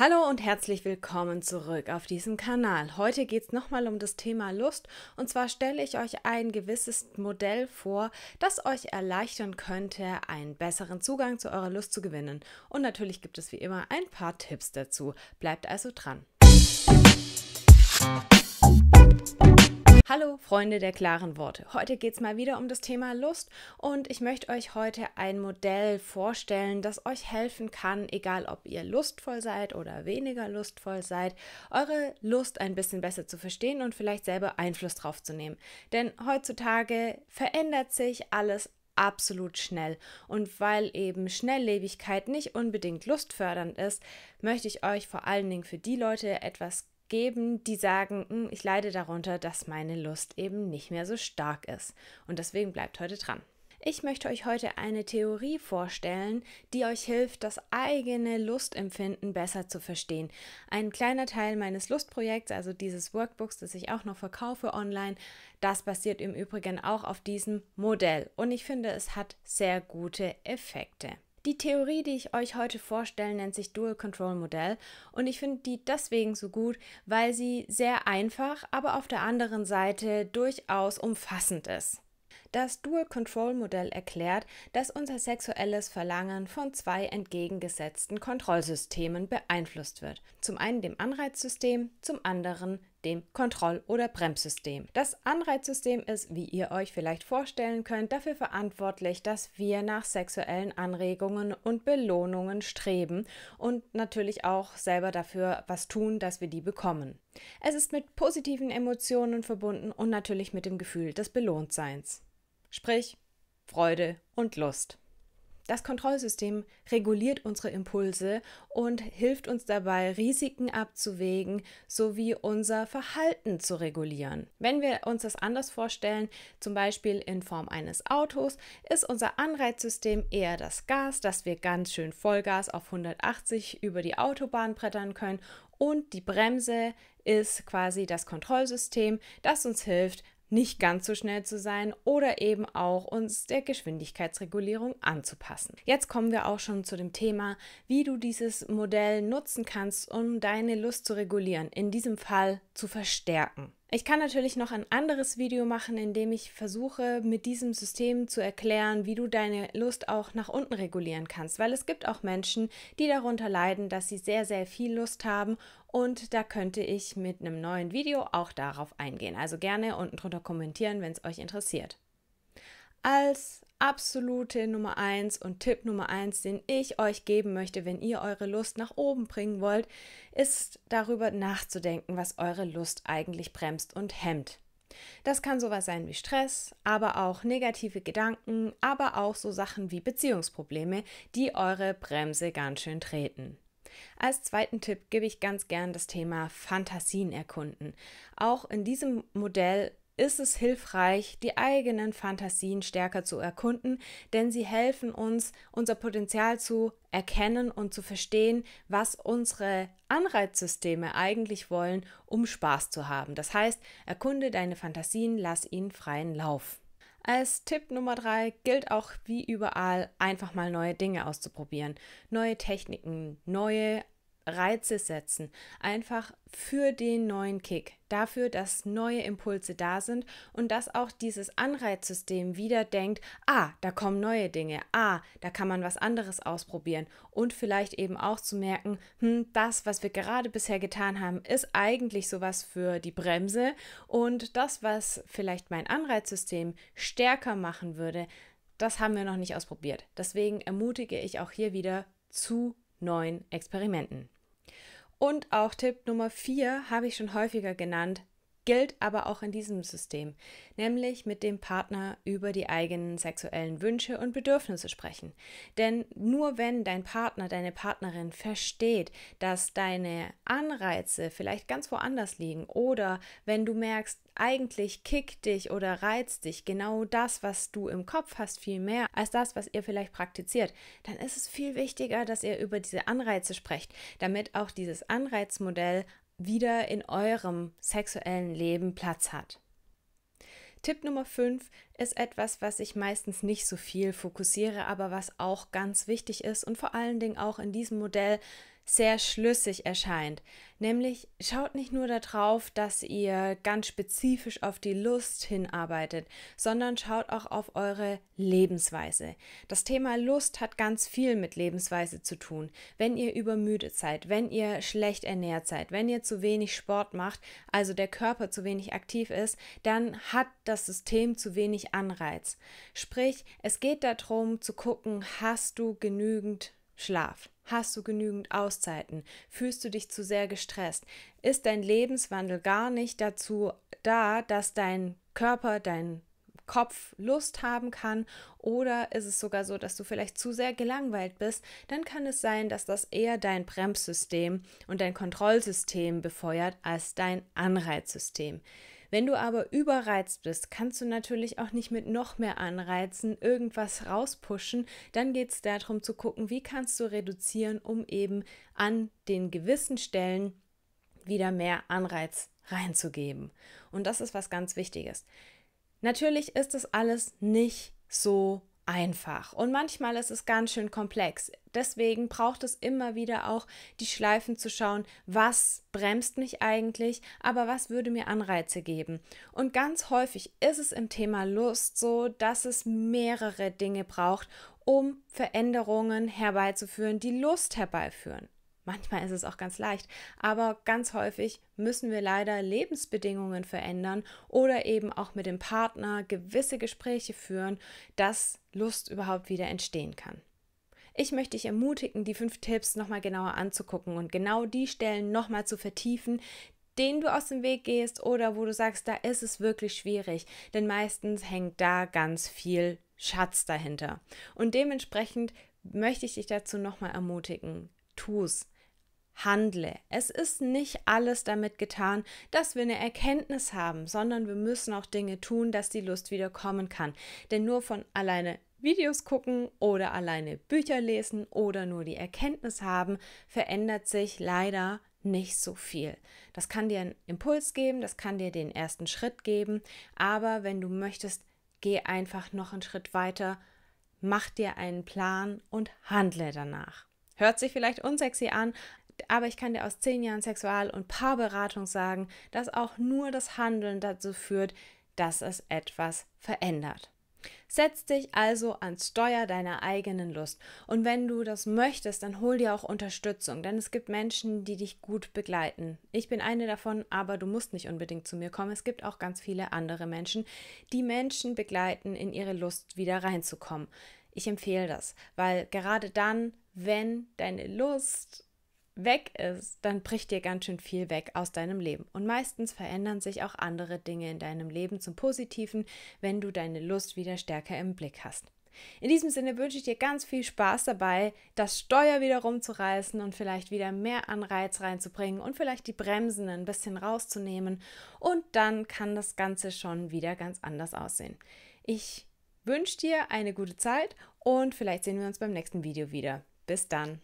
Hallo und herzlich willkommen zurück auf diesem Kanal. Heute geht es nochmal um das Thema Lust und zwar stelle ich euch ein gewisses Modell vor, das euch erleichtern könnte, einen besseren Zugang zu eurer Lust zu gewinnen. Und natürlich gibt es wie immer ein paar Tipps dazu. Bleibt also dran. Musik Hallo Freunde der klaren Worte. Heute geht es mal wieder um das Thema Lust und ich möchte euch heute ein Modell vorstellen, das euch helfen kann, egal ob ihr lustvoll seid oder weniger lustvoll seid, eure Lust ein bisschen besser zu verstehen und vielleicht selber Einfluss drauf zu nehmen. Denn heutzutage verändert sich alles absolut schnell. Und weil eben Schnelllebigkeit nicht unbedingt lustfördernd ist, möchte ich euch vor allen Dingen für die Leute etwas geben, die sagen, hm, ich leide darunter, dass meine Lust eben nicht mehr so stark ist. Und deswegen bleibt heute dran. Ich möchte euch heute eine Theorie vorstellen, die euch hilft, das eigene Lustempfinden besser zu verstehen. Ein kleiner Teil meines Lustprojekts, also dieses Workbooks, das ich auch noch verkaufe online, das basiert im Übrigen auch auf diesem Modell. Und ich finde, es hat sehr gute Effekte. Die Theorie, die ich euch heute vorstelle, nennt sich Dual Control Modell und ich finde die deswegen so gut, weil sie sehr einfach, aber auf der anderen Seite durchaus umfassend ist. Das Dual Control Modell erklärt, dass unser sexuelles Verlangen von zwei entgegengesetzten Kontrollsystemen beeinflusst wird. Zum einen dem Anreizsystem, zum anderen Anreizsystem, Kontroll- oder Bremssystem. Das Anreizsystem ist, wie ihr euch vielleicht vorstellen könnt, dafür verantwortlich, dass wir nach sexuellen Anregungen und Belohnungen streben und natürlich auch selber dafür was tun, dass wir die bekommen. Es ist mit positiven Emotionen verbunden und natürlich mit dem Gefühl des Belohntseins. Sprich, Freude und Lust. Das Kontrollsystem reguliert unsere Impulse und hilft uns dabei, Risiken abzuwägen sowie unser Verhalten zu regulieren. Wenn wir uns das anders vorstellen, zum Beispiel in Form eines Autos, ist unser Anreizsystem eher das Gas, dass wir ganz schön Vollgas auf 180 über die Autobahn brettern können und die Bremse ist quasi das Kontrollsystem, das uns hilft, nicht ganz so schnell zu sein oder eben auch uns der Geschwindigkeitsregulierung anzupassen. Jetzt kommen wir auch schon zu dem Thema, wie du dieses Modell nutzen kannst, um deine Lust zu regulieren, in diesem Fall zu verstärken. Ich kann natürlich noch ein anderes Video machen, in dem ich versuche, mit diesem System zu erklären, wie du deine Lust auch nach unten regulieren kannst, weil es gibt auch Menschen, die darunter leiden, dass sie sehr, sehr viel Lust haben und da könnte ich mit einem neuen Video auch darauf eingehen. Also gerne unten drunter kommentieren, wenn es euch interessiert als absolute Nummer 1 und Tipp Nummer 1, den ich euch geben möchte, wenn ihr eure Lust nach oben bringen wollt, ist darüber nachzudenken, was eure Lust eigentlich bremst und hemmt. Das kann sowas sein wie Stress, aber auch negative Gedanken, aber auch so Sachen wie Beziehungsprobleme, die eure Bremse ganz schön treten. Als zweiten Tipp gebe ich ganz gern das Thema Fantasien erkunden. Auch in diesem Modell ist es hilfreich, die eigenen Fantasien stärker zu erkunden, denn sie helfen uns, unser Potenzial zu erkennen und zu verstehen, was unsere Anreizsysteme eigentlich wollen, um Spaß zu haben. Das heißt, erkunde deine Fantasien, lass ihnen freien Lauf. Als Tipp Nummer drei gilt auch wie überall, einfach mal neue Dinge auszuprobieren. Neue Techniken, neue Reize setzen, einfach für den neuen Kick, dafür, dass neue Impulse da sind und dass auch dieses Anreizsystem wieder denkt, ah, da kommen neue Dinge, ah, da kann man was anderes ausprobieren und vielleicht eben auch zu merken, hm, das, was wir gerade bisher getan haben, ist eigentlich sowas für die Bremse und das, was vielleicht mein Anreizsystem stärker machen würde, das haben wir noch nicht ausprobiert. Deswegen ermutige ich auch hier wieder zu neuen Experimenten. Und auch Tipp Nummer 4 habe ich schon häufiger genannt, gilt aber auch in diesem System, nämlich mit dem Partner über die eigenen sexuellen Wünsche und Bedürfnisse sprechen. Denn nur wenn dein Partner, deine Partnerin versteht, dass deine Anreize vielleicht ganz woanders liegen oder wenn du merkst, eigentlich kickt dich oder reizt dich genau das, was du im Kopf hast, viel mehr als das, was ihr vielleicht praktiziert, dann ist es viel wichtiger, dass ihr über diese Anreize sprecht, damit auch dieses Anreizmodell wieder in eurem sexuellen Leben Platz hat. Tipp Nummer 5 ist etwas, was ich meistens nicht so viel fokussiere, aber was auch ganz wichtig ist und vor allen Dingen auch in diesem Modell sehr schlüssig erscheint. Nämlich schaut nicht nur darauf, dass ihr ganz spezifisch auf die Lust hinarbeitet, sondern schaut auch auf eure Lebensweise. Das Thema Lust hat ganz viel mit Lebensweise zu tun. Wenn ihr übermüdet seid, wenn ihr schlecht ernährt seid, wenn ihr zu wenig Sport macht, also der Körper zu wenig aktiv ist, dann hat das System zu wenig Anreiz. Sprich, es geht darum zu gucken, hast du genügend Schlaf? Hast du genügend Auszeiten? Fühlst du dich zu sehr gestresst? Ist dein Lebenswandel gar nicht dazu da, dass dein Körper, dein Kopf Lust haben kann oder ist es sogar so, dass du vielleicht zu sehr gelangweilt bist, dann kann es sein, dass das eher dein Bremssystem und dein Kontrollsystem befeuert als dein Anreizsystem. Wenn du aber überreizt bist, kannst du natürlich auch nicht mit noch mehr Anreizen irgendwas rauspushen. Dann geht es darum zu gucken, wie kannst du reduzieren, um eben an den gewissen Stellen wieder mehr Anreiz reinzugeben. Und das ist was ganz Wichtiges. Natürlich ist das alles nicht so einfach. Und manchmal ist es ganz schön komplex. Deswegen braucht es immer wieder auch die Schleifen zu schauen, was bremst mich eigentlich, aber was würde mir Anreize geben. Und ganz häufig ist es im Thema Lust so, dass es mehrere Dinge braucht, um Veränderungen herbeizuführen, die Lust herbeiführen. Manchmal ist es auch ganz leicht, aber ganz häufig müssen wir leider Lebensbedingungen verändern oder eben auch mit dem Partner gewisse Gespräche führen, dass Lust überhaupt wieder entstehen kann. Ich möchte dich ermutigen, die fünf Tipps nochmal genauer anzugucken und genau die Stellen nochmal zu vertiefen, denen du aus dem Weg gehst oder wo du sagst, da ist es wirklich schwierig, denn meistens hängt da ganz viel Schatz dahinter. Und dementsprechend möchte ich dich dazu nochmal ermutigen, tu's handle. Es ist nicht alles damit getan, dass wir eine Erkenntnis haben, sondern wir müssen auch Dinge tun, dass die Lust wieder kommen kann. Denn nur von alleine Videos gucken oder alleine Bücher lesen oder nur die Erkenntnis haben, verändert sich leider nicht so viel. Das kann dir einen Impuls geben, das kann dir den ersten Schritt geben, aber wenn du möchtest, geh einfach noch einen Schritt weiter, mach dir einen Plan und handle danach. Hört sich vielleicht unsexy an, aber ich kann dir aus zehn Jahren Sexual- und Paarberatung sagen, dass auch nur das Handeln dazu führt, dass es etwas verändert. Setz dich also ans Steuer deiner eigenen Lust. Und wenn du das möchtest, dann hol dir auch Unterstützung, denn es gibt Menschen, die dich gut begleiten. Ich bin eine davon, aber du musst nicht unbedingt zu mir kommen. Es gibt auch ganz viele andere Menschen, die Menschen begleiten, in ihre Lust wieder reinzukommen. Ich empfehle das, weil gerade dann, wenn deine Lust weg ist, dann bricht dir ganz schön viel weg aus deinem Leben. Und meistens verändern sich auch andere Dinge in deinem Leben zum Positiven, wenn du deine Lust wieder stärker im Blick hast. In diesem Sinne wünsche ich dir ganz viel Spaß dabei, das Steuer wieder rumzureißen und vielleicht wieder mehr Anreiz reinzubringen und vielleicht die Bremsen ein bisschen rauszunehmen. Und dann kann das Ganze schon wieder ganz anders aussehen. Ich wünsche dir eine gute Zeit und vielleicht sehen wir uns beim nächsten Video wieder. Bis dann.